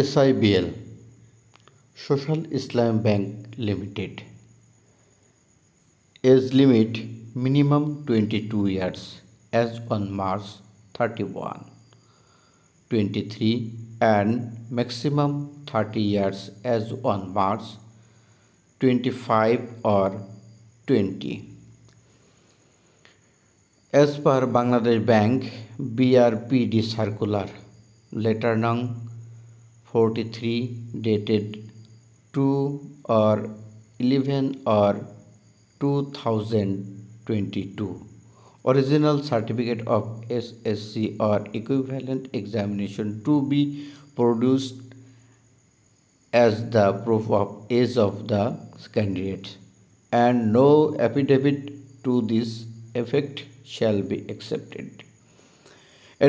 SIBL social Islam bank limited age limit minimum twenty two years as on March thirty one twenty three and maximum thirty years as on March twenty five or twenty as per Bangladesh bank BRPD circular letter নং 43 dated 2 or 11 or 2022 original certificate of SSC or equivalent examination to be produced as the proof of age of the candidate and no affidavit to this effect shall be accepted.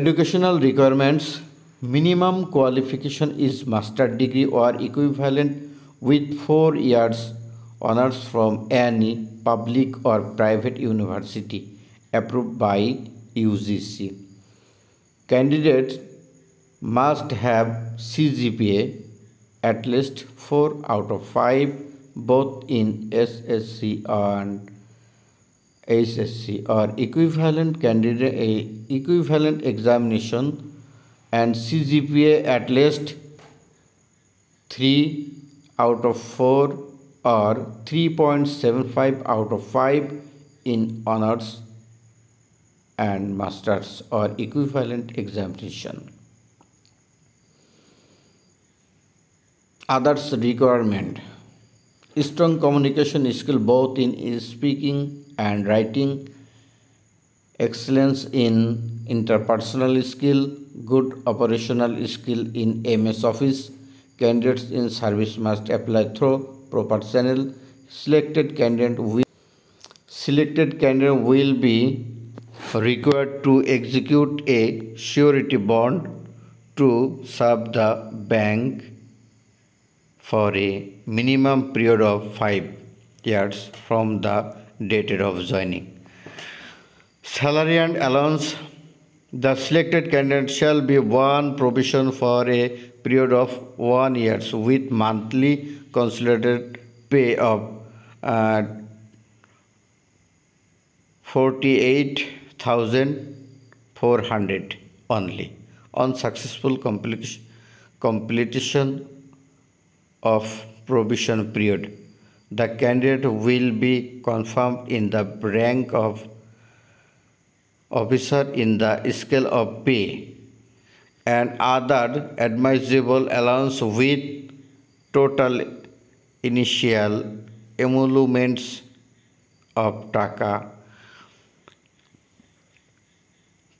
Educational requirements minimum qualification is master degree or equivalent with 4 years honors from any public or private university approved by UGC. Candidates must have CGPA at least 4 out of 5 both in SSC and HSC or equivalent candidate equivalent examination and CGPA at least 3 out of 4 or 3.75 out of 5 in honors and masters or equivalent examination. Others requirement strong communication skill both in speaking and writing excellence in interpersonal skill, good operational skill in MS Office. Candidates in service must apply through proper channel. Selected candidate will, selected candidate will be required to execute a surety bond to serve the bank for a minimum period of 5 years from the date of joining. Salary and allowance. The selected candidate shall be one provision for a period of one years with monthly consolidated pay of uh, 48,400 only on successful completion of provision period. The candidate will be confirmed in the rank of officer in the scale of pay and other admissible allowance with total initial emoluments of Taka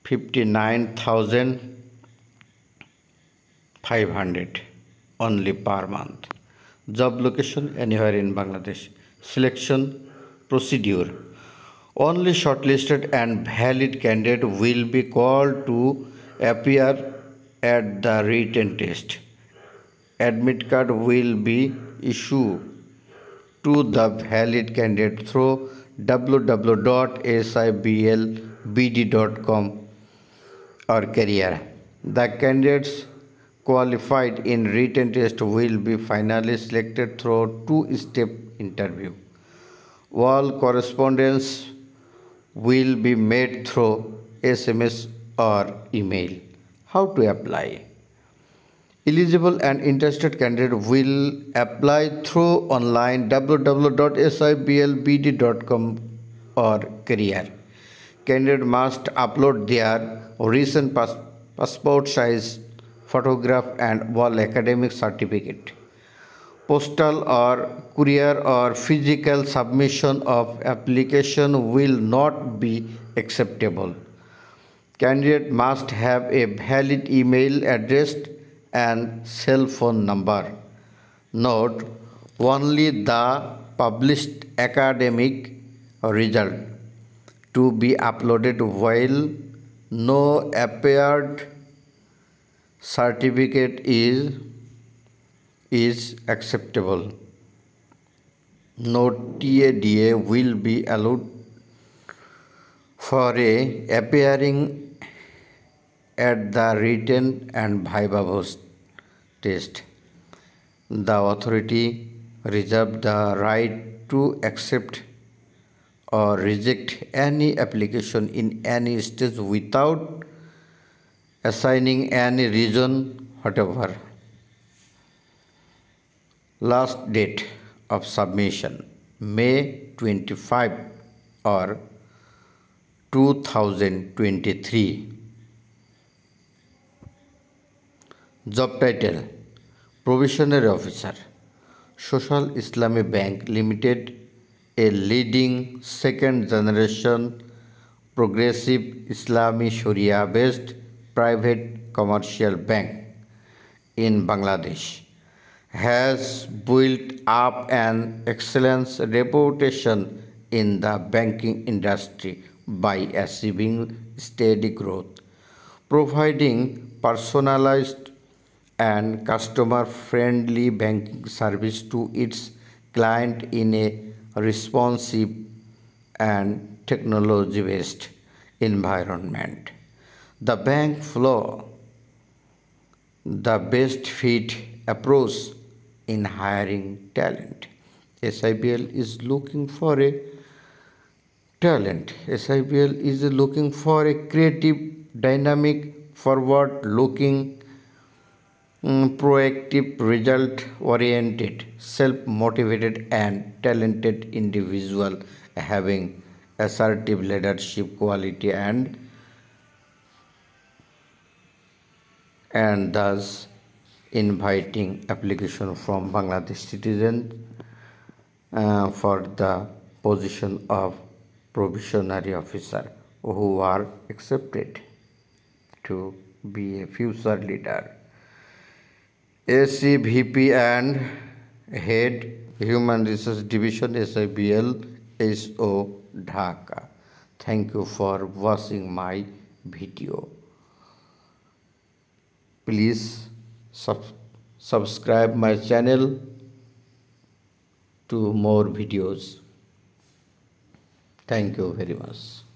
59,500 only per month. Job location anywhere in Bangladesh. Selection procedure only shortlisted and valid candidate will be called to appear at the written test. Admit card will be issued to the valid candidate through www.siblbd.com or career. The candidates qualified in written test will be finally selected through two-step interview. All correspondence will be made through SMS or email. How to apply? Eligible and interested candidate will apply through online www.siblbd.com or career. Candidate must upload their recent pass passport size photograph and all academic certificate postal or courier or physical submission of application will not be acceptable. Candidate must have a valid email address and cell phone number. Note, only the published academic result to be uploaded while no appeared certificate is is acceptable. No TADA will be allowed for a appearing at the written and viva test. The authority reserve the right to accept or reject any application in any stage without assigning any reason whatever. Last date of submission May 25 और 2023 job title probationary officer social Islami bank limited a leading second generation progressive Islami sharia based private commercial bank in Bangladesh has built up an excellent reputation in the banking industry by achieving steady growth, providing personalized and customer-friendly banking service to its client in a responsive and technology-based environment. The bank flow, the best fit approach in hiring talent. SIBL is looking for a talent. SIBL is looking for a creative, dynamic, forward looking, um, proactive, result oriented, self motivated, and talented individual having assertive leadership quality and and thus inviting application from Bangladesh citizens uh, for the position of probationary officer who are accepted to be a future leader. ACVP and Head Human Resource Division SIBL SO Dhaka. Thank you for watching my video. Please sub subscribe my channel to more videos thank you very much